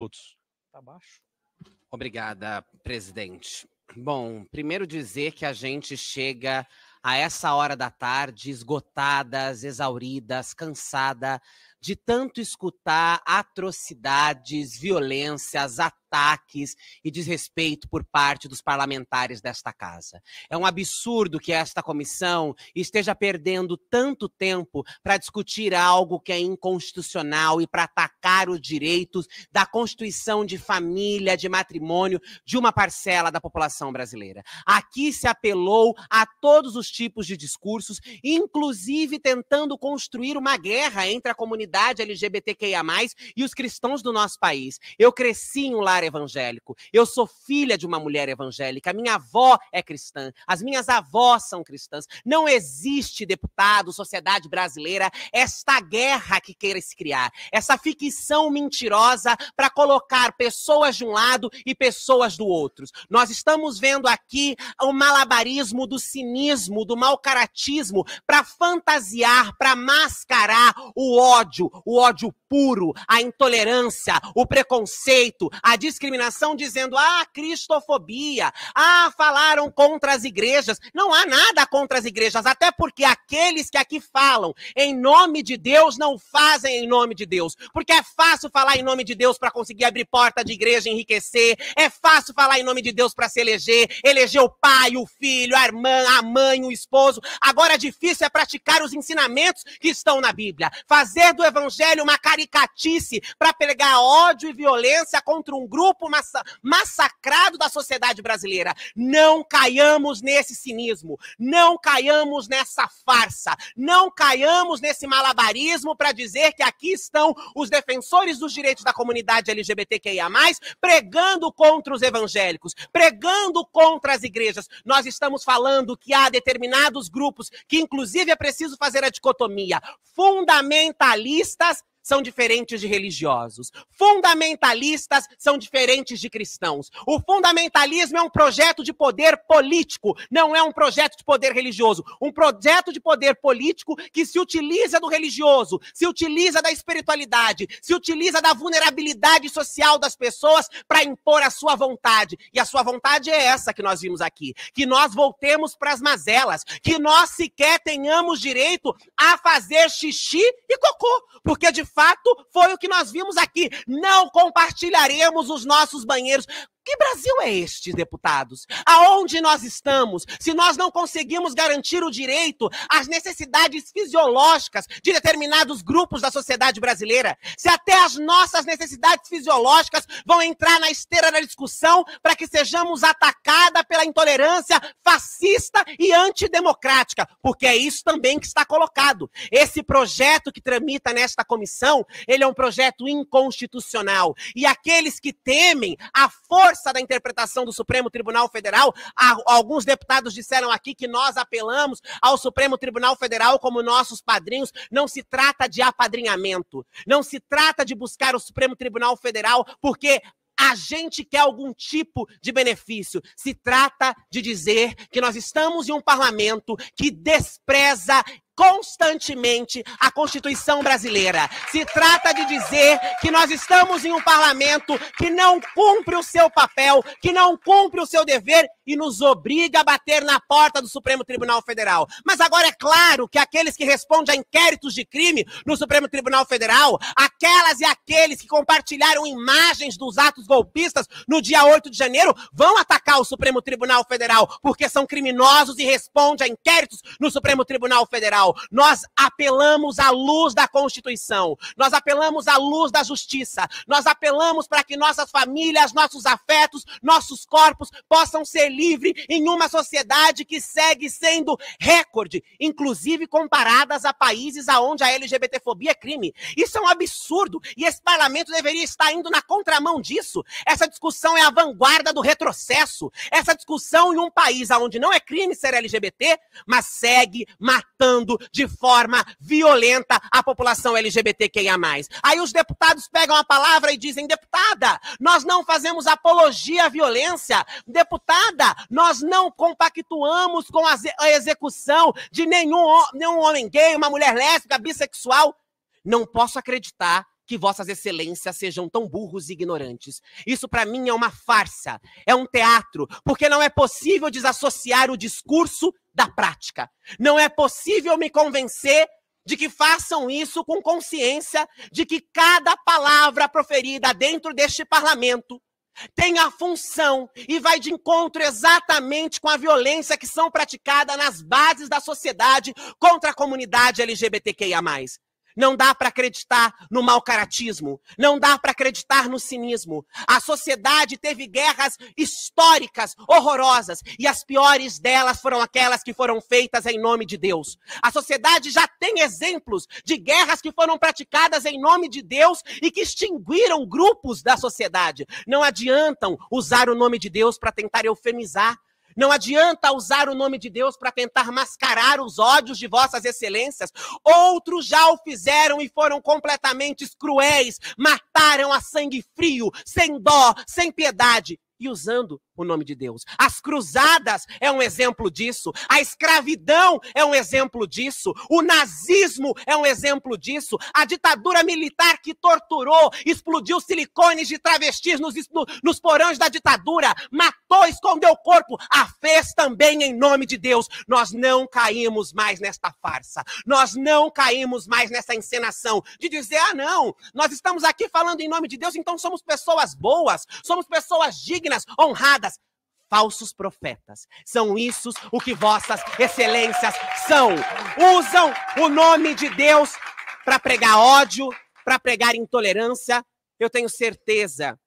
minutos. Tá baixo. Obrigada, presidente. Bom, primeiro dizer que a gente chega a essa hora da tarde esgotadas, exauridas, cansada de tanto escutar atrocidades, violências, ataques ataques e desrespeito por parte dos parlamentares desta casa. É um absurdo que esta comissão esteja perdendo tanto tempo para discutir algo que é inconstitucional e para atacar os direitos da constituição de família, de matrimônio de uma parcela da população brasileira. Aqui se apelou a todos os tipos de discursos, inclusive tentando construir uma guerra entre a comunidade LGBTQIA+ e os cristãos do nosso país. Eu cresci em um lar lar evangélico. Eu sou filha de uma mulher evangélica. A minha avó é cristã. As minhas avós são cristãs. Não existe, deputado, sociedade brasileira, esta guerra que queira se criar. Essa ficção mentirosa para colocar pessoas de um lado e pessoas do outro. Nós estamos vendo aqui o malabarismo do cinismo, do malcaratismo, caratismo para fantasiar, para mascarar o ódio, o ódio puro, a intolerância, o preconceito, a discriminação dizendo, ah, cristofobia, ah, falaram contra as igrejas. Não há nada contra as igrejas, até porque aqueles que aqui falam em nome de Deus não fazem em nome de Deus. Porque é fácil falar em nome de Deus para conseguir abrir porta de igreja, enriquecer, é fácil falar em nome de Deus para se eleger, eleger o pai, o filho, a irmã, a mãe, o esposo. Agora é difícil é praticar os ensinamentos que estão na Bíblia. Fazer do evangelho uma caricatice para pregar ódio e violência contra um grupo grupo massa massacrado da sociedade brasileira. Não caiamos nesse cinismo, não caiamos nessa farsa, não caiamos nesse malabarismo para dizer que aqui estão os defensores dos direitos da comunidade LGBTQIA, pregando contra os evangélicos, pregando contra as igrejas. Nós estamos falando que há determinados grupos que, inclusive, é preciso fazer a dicotomia: fundamentalistas são diferentes de religiosos. Fundamentalistas são diferentes de cristãos. O fundamentalismo é um projeto de poder político, não é um projeto de poder religioso. Um projeto de poder político que se utiliza do religioso, se utiliza da espiritualidade, se utiliza da vulnerabilidade social das pessoas para impor a sua vontade. E a sua vontade é essa que nós vimos aqui: que nós voltemos para as mazelas, que nós sequer tenhamos direito a fazer xixi e cocô, porque de fato foi o que nós vimos aqui. Não compartilharemos os nossos banheiros. Que Brasil é este, deputados? Aonde nós estamos? Se nós não conseguimos garantir o direito às necessidades fisiológicas de determinados grupos da sociedade brasileira, se até as nossas necessidades fisiológicas vão entrar na esteira da discussão para que sejamos atacada pela intolerância fascista e antidemocrática, porque é isso também que está colocado. Esse projeto que tramita nesta comissão, ele é um projeto inconstitucional e aqueles que temem a força gosta da interpretação do Supremo Tribunal Federal. Alguns deputados disseram aqui que nós apelamos ao Supremo Tribunal Federal como nossos padrinhos. Não se trata de apadrinhamento. Não se trata de buscar o Supremo Tribunal Federal porque a gente quer algum tipo de benefício. Se trata de dizer que nós estamos em um parlamento que despreza constantemente a Constituição brasileira. Se trata de dizer que nós estamos em um parlamento que não cumpre o seu papel, que não cumpre o seu dever e nos obriga a bater na porta do Supremo Tribunal Federal. Mas agora é claro que aqueles que respondem a inquéritos de crime no Supremo Tribunal Federal, aquelas e aqueles que compartilharam imagens dos atos golpistas no dia 8 de janeiro, vão atacar o Supremo Tribunal Federal, porque são criminosos e respondem a inquéritos no Supremo Tribunal Federal. Nós apelamos à luz da Constituição, nós apelamos à luz da justiça, nós apelamos para que nossas famílias, nossos afetos, nossos corpos possam ser livres em uma sociedade que segue sendo recorde, inclusive comparadas a países aonde a LGBTfobia é crime. Isso é um absurdo e esse parlamento deveria estar indo na contramão disso. Essa discussão é a vanguarda do retrocesso. Essa discussão em um país onde não é crime ser LGBT, mas segue matando, de forma violenta a população LGBTQIA. Aí os deputados pegam a palavra e dizem: deputada, nós não fazemos apologia à violência. Deputada, nós não compactuamos com a execução de nenhum, nenhum homem gay, uma mulher lésbica, bissexual. Não posso acreditar que vossas excelências sejam tão burros e ignorantes. Isso para mim é uma farsa, é um teatro, porque não é possível desassociar o discurso da prática. Não é possível me convencer de que façam isso com consciência de que cada palavra proferida dentro deste parlamento tem a função e vai de encontro exatamente com a violência que são praticada nas bases da sociedade contra a comunidade LGBTQIA. Não dá para acreditar no mal caratismo, não dá para acreditar no cinismo. A sociedade teve guerras históricas, horrorosas, e as piores delas foram aquelas que foram feitas em nome de Deus. A sociedade já tem exemplos de guerras que foram praticadas em nome de Deus e que extinguiram grupos da sociedade. Não adiantam usar o nome de Deus para tentar eufemizar não adianta usar o nome de Deus para tentar mascarar os ódios de vossas excelências. Outros já o fizeram e foram completamente cruéis, mataram a sangue frio, sem dó, sem piedade e usando o nome de Deus. As cruzadas é um exemplo disso. A escravidão é um exemplo disso. O nazismo é um exemplo disso. A ditadura militar que torturou, explodiu silicones de travestis nos, nos porões da ditadura, matou, escondeu o corpo, a fez também em nome de Deus. Nós não caímos mais nesta farsa. Nós não caímos mais nessa encenação de dizer, ah, não, nós estamos aqui falando em nome de Deus, então somos pessoas boas, somos pessoas dignas, honradas falsos profetas. São isso o que vossas excelências são. Usam o nome de Deus para pregar ódio, para pregar intolerância. Eu tenho certeza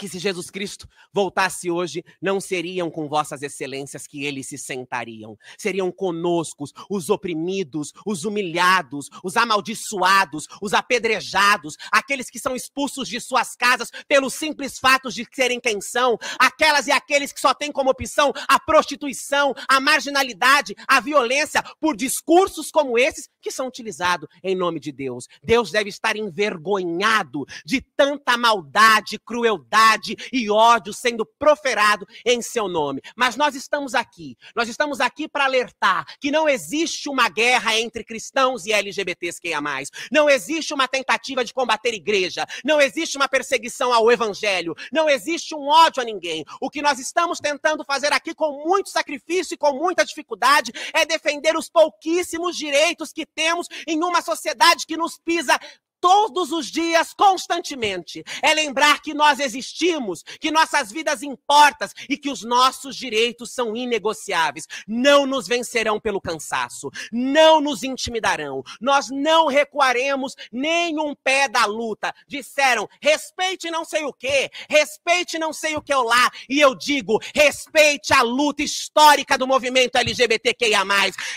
que se Jesus Cristo voltasse hoje, não seriam com vossas excelências que eles se sentariam. Seriam conosco os oprimidos, os humilhados, os amaldiçoados, os apedrejados, aqueles que são expulsos de suas casas pelos simples fatos de serem quem são, aquelas e aqueles que só têm como opção a prostituição, a marginalidade, a violência por discursos como esses que são utilizados em nome de Deus. Deus deve estar envergonhado de tanta maldade, crueldade e ódio sendo proferado em seu nome. Mas nós estamos aqui, nós estamos aqui para alertar que não existe uma guerra entre cristãos e LGBTs quem é mais. Não existe uma tentativa de combater igreja, não existe uma perseguição ao evangelho, não existe um ódio a ninguém. O que nós estamos tentando fazer aqui com muito sacrifício e com muita dificuldade é defender os pouquíssimos direitos que temos em uma sociedade que nos pisa todos os dias, constantemente. É lembrar que nós existimos, que nossas vidas importam e que os nossos direitos são inegociáveis. Não nos vencerão pelo cansaço, não nos intimidarão. Nós não recuaremos nem um pé da luta. Disseram: respeite não sei o que, respeite não sei o que eu é lá. E eu digo: respeite a luta histórica do movimento LGBTQIA.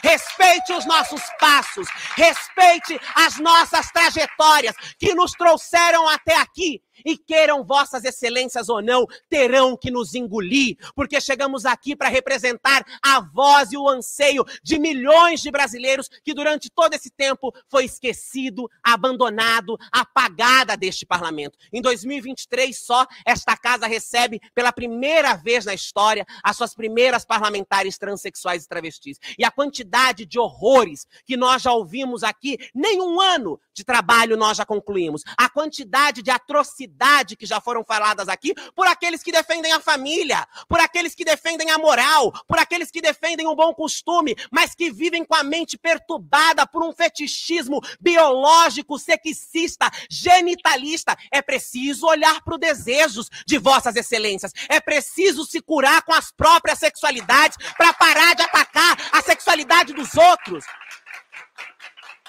Respeite os nossos passos, respeite as nossas trajetórias que nos trouxeram até aqui. E queiram vossas excelências ou não, terão que nos engolir, porque chegamos aqui para representar a voz e o anseio de milhões de brasileiros que durante todo esse tempo foi esquecido, abandonado, apagada deste parlamento. Em 2023 só, esta casa recebe pela primeira vez na história as suas primeiras parlamentares transexuais e travestis. E a quantidade de horrores que nós já ouvimos aqui, nem um ano de trabalho nós já concluímos? A quantidade de atrocidade que já foram faladas aqui por aqueles que defendem a família, por aqueles que defendem a moral, por aqueles que defendem o bom costume, mas que vivem com a mente perturbada por um fetichismo biológico, sexista, genitalista. É preciso olhar para os desejos de vossas excelências. É preciso se curar com as próprias sexualidades para parar de atacar a sexualidade dos outros.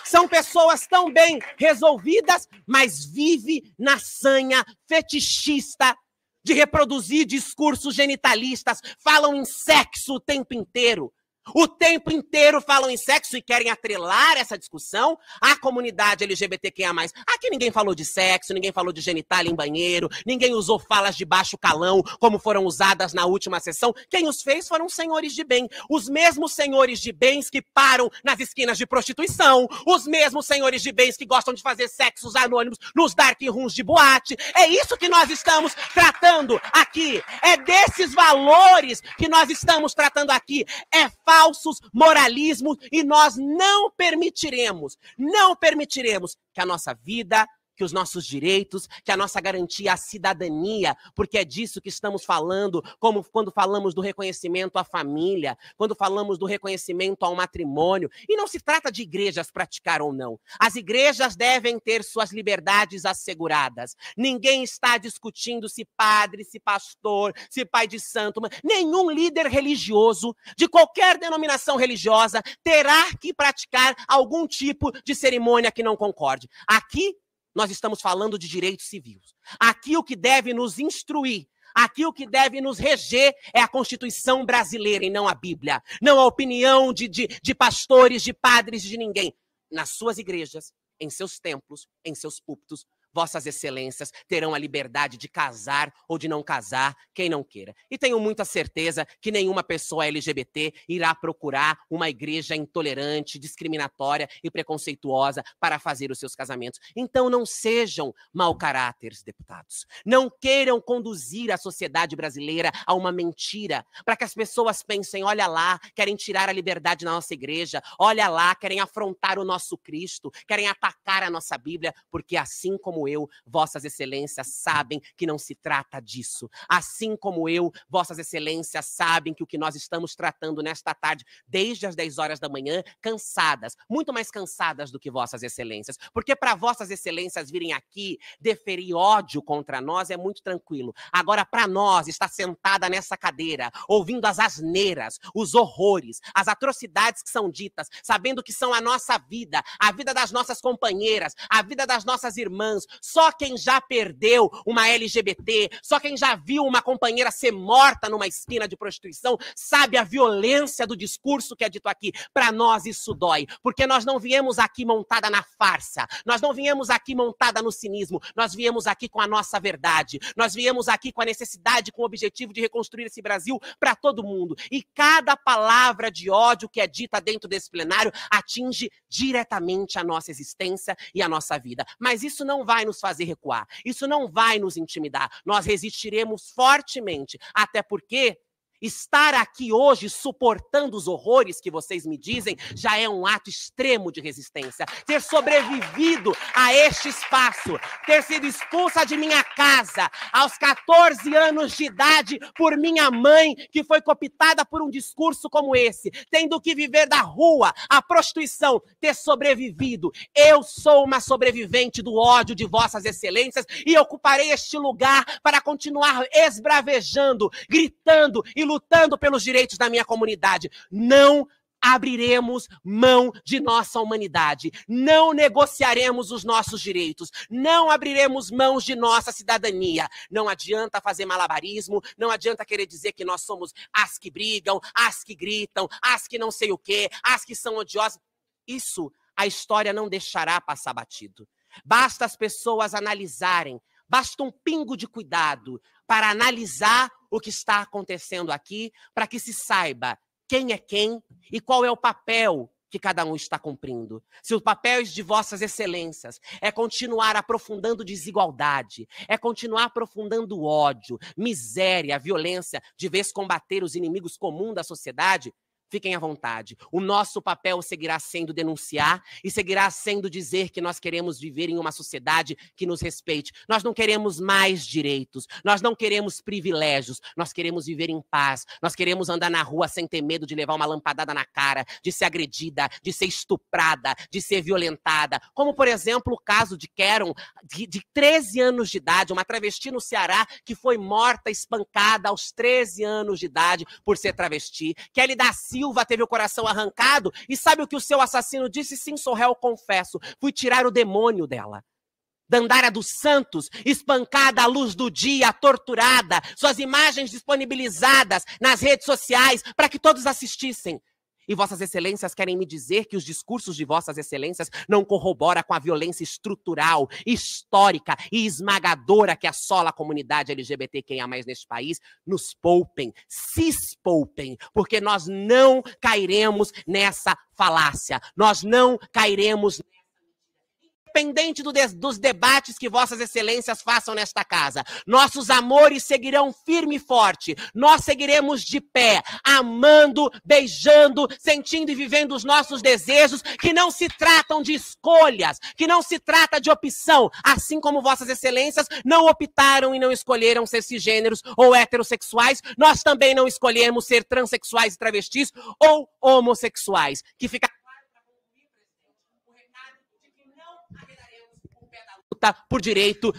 São pessoas tão bem resolvidas, mas vive na sanha fetichista de reproduzir discursos genitalistas, falam em sexo o tempo inteiro. O tempo inteiro falam em sexo e querem atrelar essa discussão à comunidade LGBTQIA. Aqui ninguém falou de sexo, ninguém falou de genital em banheiro, ninguém usou falas de baixo calão, como foram usadas na última sessão. Quem os fez foram senhores de bem. Os mesmos senhores de bens que param nas esquinas de prostituição, os mesmos senhores de bens que gostam de fazer sexos anônimos nos dark rooms de boate. É isso que nós estamos tratando aqui. É desses valores que nós estamos tratando aqui. É fácil falsos moralismos e nós não permitiremos, não permitiremos que a nossa vida que os nossos direitos, que a nossa garantia à cidadania, porque é disso que estamos falando, como quando falamos do reconhecimento à família, quando falamos do reconhecimento ao matrimônio. E não se trata de igrejas praticar ou não. As igrejas devem ter suas liberdades asseguradas. Ninguém está discutindo se padre, se pastor, se pai de santo, nenhum líder religioso de qualquer denominação religiosa terá que praticar algum tipo de cerimônia que não concorde. Aqui nós estamos falando de direitos civis. Aqui o que deve nos instruir, aqui o que deve nos reger é a Constituição brasileira e não a Bíblia, não a opinião de, de, de pastores, de padres, de ninguém. Nas suas igrejas, em seus templos, em seus púlpitos, Vossas Excelências terão a liberdade de casar ou de não casar, quem não queira. E tenho muita certeza que nenhuma pessoa LGBT irá procurar uma igreja intolerante, discriminatória e preconceituosa para fazer os seus casamentos. Então não sejam mau caráteres, deputados. Não queiram conduzir a sociedade brasileira a uma mentira, para que as pessoas pensem: olha lá, querem tirar a liberdade na nossa igreja, olha lá, querem afrontar o nosso Cristo, querem atacar a nossa Bíblia, porque assim como eu, vossas excelências sabem que não se trata disso. Assim como eu, vossas excelências sabem que o que nós estamos tratando nesta tarde, desde as 10 horas da manhã, cansadas, muito mais cansadas do que vossas excelências, porque para vossas excelências virem aqui deferir ódio contra nós é muito tranquilo. Agora para nós estar sentada nessa cadeira, ouvindo as asneiras, os horrores, as atrocidades que são ditas, sabendo que são a nossa vida, a vida das nossas companheiras, a vida das nossas irmãs, só quem já perdeu uma LGBT, só quem já viu uma companheira ser morta numa esquina de prostituição, sabe a violência do discurso que é dito aqui. Para nós isso dói, porque nós não viemos aqui montada na farsa, nós não viemos aqui montada no cinismo, nós viemos aqui com a nossa verdade, nós viemos aqui com a necessidade, com o objetivo de reconstruir esse Brasil para todo mundo. E cada palavra de ódio que é dita dentro desse plenário atinge diretamente a nossa existência e a nossa vida. Mas isso não vai vai nos fazer recuar, isso não vai nos intimidar. Nós resistiremos fortemente, até porque Estar aqui hoje suportando os horrores que vocês me dizem já é um ato extremo de resistência. Ter sobrevivido a este espaço, ter sido expulsa de minha casa aos 14 anos de idade por minha mãe, que foi cooptada por um discurso como esse, tendo que viver da rua, a prostituição, ter sobrevivido. Eu sou uma sobrevivente do ódio de vossas excelências e ocuparei este lugar para continuar esbravejando, gritando e lutando lutando pelos direitos da minha comunidade. Não abriremos mão de nossa humanidade, não negociaremos os nossos direitos, não abriremos mãos de nossa cidadania. Não adianta fazer malabarismo, não adianta querer dizer que nós somos as que brigam, as que gritam, as que não sei o quê, as que são odiosas. Isso a história não deixará passar batido. Basta as pessoas analisarem Basta um pingo de cuidado para analisar o que está acontecendo aqui, para que se saiba quem é quem e qual é o papel que cada um está cumprindo. Se o papel de vossas excelências é continuar aprofundando desigualdade, é continuar aprofundando ódio, miséria, violência, de vez combater os inimigos comuns da sociedade, Fiquem à vontade. O nosso papel seguirá sendo denunciar e seguirá sendo dizer que nós queremos viver em uma sociedade que nos respeite. Nós não queremos mais direitos, nós não queremos privilégios, nós queremos viver em paz, nós queremos andar na rua sem ter medo de levar uma lampadada na cara, de ser agredida, de ser estuprada, de ser violentada. Como, por exemplo, o caso de Keron, de 13 anos de idade, uma travesti no Ceará que foi morta, espancada aos 13 anos de idade por ser travesti. Kelly da Silva teve o coração arrancado. E sabe o que o seu assassino disse? Sim, sou réu, confesso. Fui tirar o demônio dela. Dandara dos Santos, espancada à luz do dia, torturada, suas imagens disponibilizadas nas redes sociais para que todos assistissem. E vossas excelências querem me dizer que os discursos de vossas excelências não corroboram com a violência estrutural, histórica e esmagadora que assola a comunidade LGBTQIA+, neste país? Nos poupem, se poupem, porque nós não cairemos nessa falácia. Nós não cairemos nessa independente do dos debates que vossas excelências façam nesta casa, nossos amores seguirão firme e forte, nós seguiremos de pé, amando, beijando, sentindo e vivendo os nossos desejos, que não se tratam de escolhas, que não se trata de opção, assim como vossas excelências não optaram e não escolheram ser cisgêneros ou heterossexuais, nós também não escolhemos ser transexuais e travestis ou homossexuais, que fica por direito,